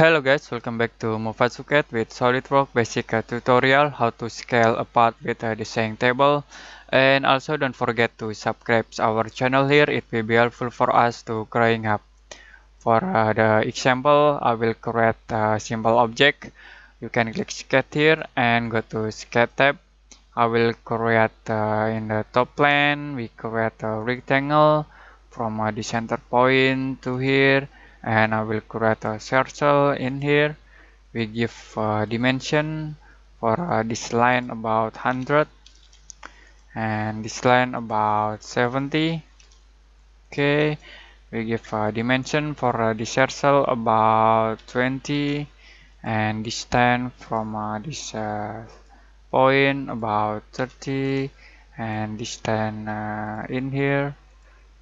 Hello guys, welcome back to Movatsuket with SolidWorks basic uh, tutorial how to scale a part with a design table and also don't forget to subscribe our channel here it will be helpful for us to growing up for uh, the example I will create a simple object you can click sketch here and go to sketch tab I will create uh, in the top plane we create a rectangle from the center point to here and I will create a circle in here we give uh, dimension for uh, this line about 100 and this line about 70 okay we give a dimension for uh, this circle about 20 and distance from uh, this uh, point about 30 and distance uh, in here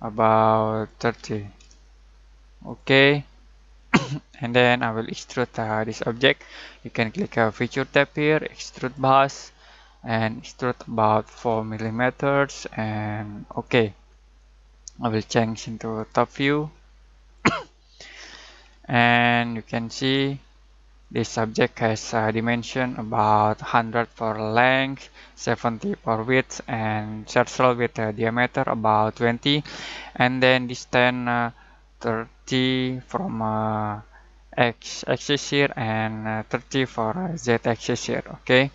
about 30 okay and then I will extrude uh, this object you can click a uh, feature tab here extrude bus and extrude about 4 millimeters and okay I will change into top view and you can see this subject has a dimension about 100 for length 70 for width and circle with a diameter about 20 and then this 10 uh, 30 from uh, x axis here and uh, 30 for uh, z axis here okay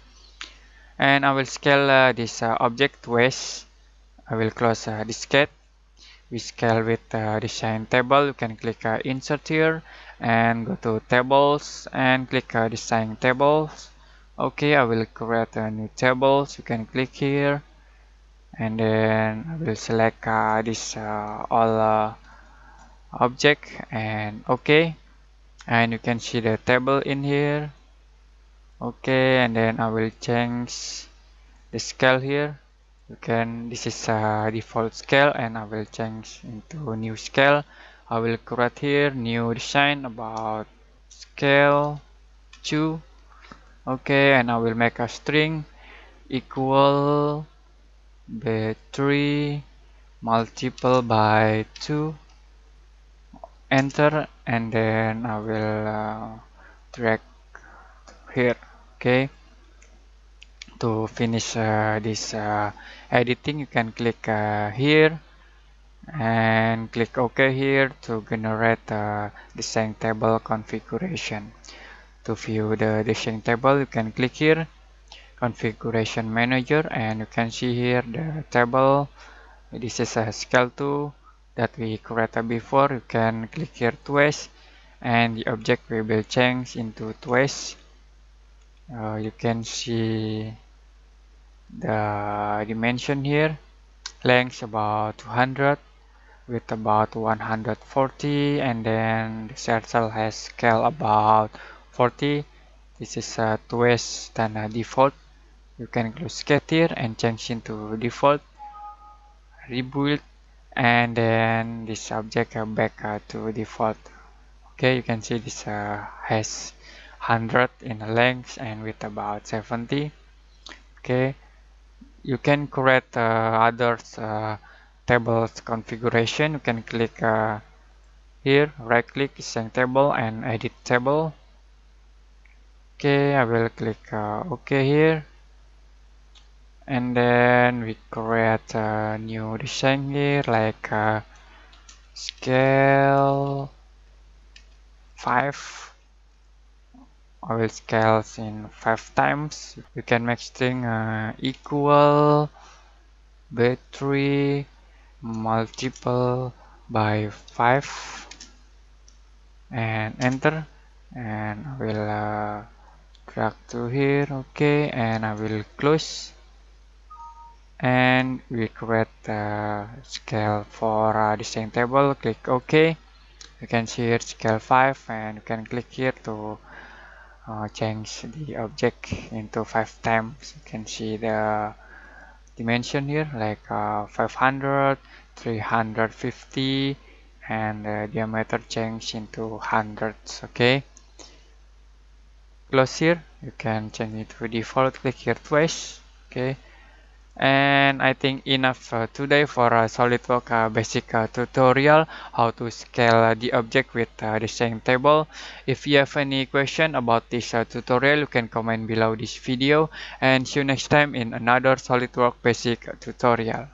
and I will scale uh, this object west I will close this gate we scale with uh, design table you can click uh, insert here and go to tables and click uh, design tables okay i will create a new table you can click here and then i will select uh, this all object and okay and you can see the table in here okay and then I will change the scale here you can this is a default scale and I will change into new scale I will create here new design about scale 2 okay and I will make a string equal b3 multiple by 2 enter and then I will uh, drag here okay to finish uh, this uh, editing you can click uh, here and click OK here to generate the uh, design table configuration to view the design table you can click here configuration manager and you can see here the table this is a scale 2 that we created before you can click here twice and the object will be changed into twice uh, you can see the dimension here length about 200 with about 140 and then the circle has scale about 40 this is a twist and a default you can close sketch here and change into default rebuild and then the subject back uh, to default okay you can see this uh, has 100 in length and with about 70 okay you can create uh, others uh, tables configuration you can click uh, here right click send table and edit table okay i will click uh, ok here and then we create a new design here like a scale 5 I will scale in 5 times you can make string uh, equal battery multiple by 5 and enter and I will uh, drag to here okay and I will close and we create the scale for uh, this table click ok you can see here scale 5 and you can click here to uh, change the object into 5 times you can see the dimension here like uh, 500 350 and the diameter change into hundreds okay close here you can change it to default click here twice okay and I think enough uh, today for a SolidWorks uh, basic uh, tutorial how to scale uh, the object with uh, the same table if you have any question about this uh, tutorial you can comment below this video and see you next time in another SolidWorks basic tutorial